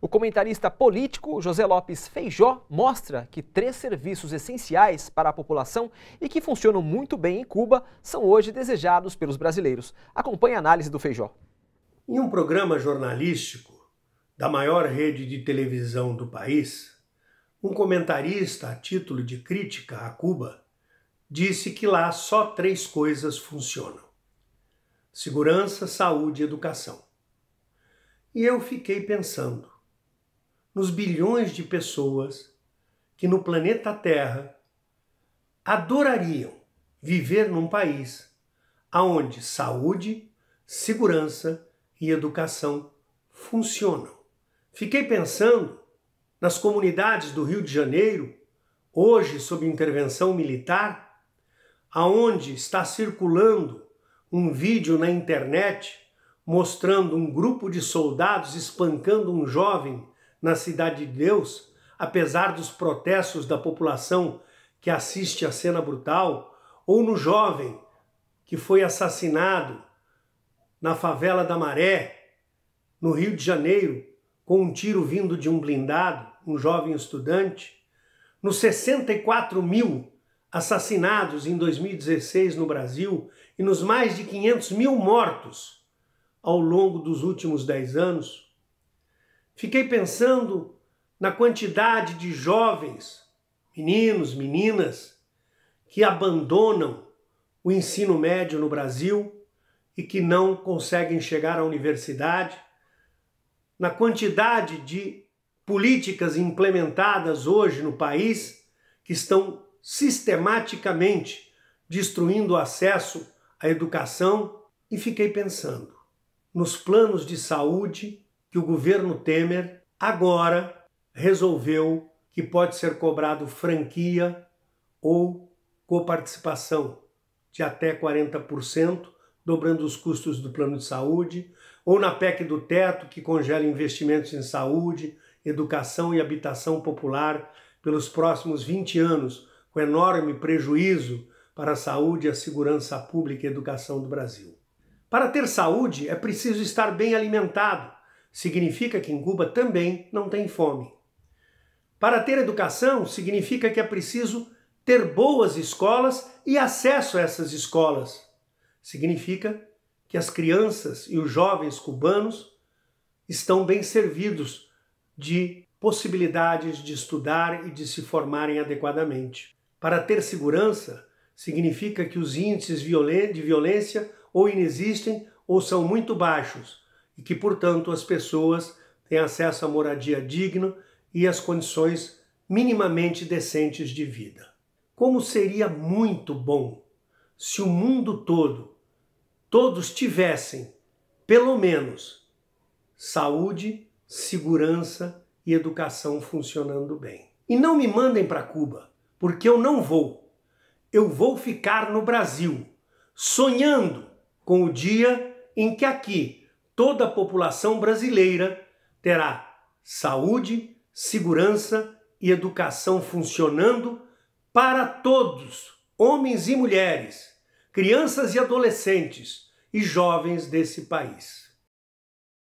O comentarista político José Lopes Feijó mostra que três serviços essenciais para a população e que funcionam muito bem em Cuba são hoje desejados pelos brasileiros. Acompanhe a análise do Feijó. Em um programa jornalístico da maior rede de televisão do país, um comentarista a título de crítica a Cuba disse que lá só três coisas funcionam: segurança, saúde e educação. E eu fiquei pensando: nos bilhões de pessoas que no planeta Terra adorariam viver num país aonde saúde, segurança e educação funcionam. Fiquei pensando nas comunidades do Rio de Janeiro, hoje sob intervenção militar, aonde está circulando um vídeo na internet mostrando um grupo de soldados espancando um jovem na Cidade de Deus, apesar dos protestos da população que assiste à cena brutal, ou no jovem que foi assassinado na favela da Maré, no Rio de Janeiro, com um tiro vindo de um blindado, um jovem estudante, nos 64 mil assassinados em 2016 no Brasil e nos mais de 500 mil mortos ao longo dos últimos 10 anos, Fiquei pensando na quantidade de jovens, meninos, meninas, que abandonam o ensino médio no Brasil e que não conseguem chegar à universidade, na quantidade de políticas implementadas hoje no país que estão sistematicamente destruindo o acesso à educação, e fiquei pensando nos planos de saúde que o governo Temer agora resolveu que pode ser cobrado franquia ou coparticipação de até 40%, dobrando os custos do plano de saúde, ou na PEC do teto, que congela investimentos em saúde, educação e habitação popular pelos próximos 20 anos, com enorme prejuízo para a saúde, a segurança pública e educação do Brasil. Para ter saúde, é preciso estar bem alimentado significa que em Cuba também não tem fome. Para ter educação, significa que é preciso ter boas escolas e acesso a essas escolas. Significa que as crianças e os jovens cubanos estão bem servidos de possibilidades de estudar e de se formarem adequadamente. Para ter segurança, significa que os índices de violência ou inexistem ou são muito baixos, e que, portanto, as pessoas têm acesso à moradia digna e às condições minimamente decentes de vida. Como seria muito bom se o mundo todo, todos tivessem, pelo menos, saúde, segurança e educação funcionando bem. E não me mandem para Cuba, porque eu não vou. Eu vou ficar no Brasil, sonhando com o dia em que aqui, toda a população brasileira terá saúde, segurança e educação funcionando para todos, homens e mulheres, crianças e adolescentes e jovens desse país.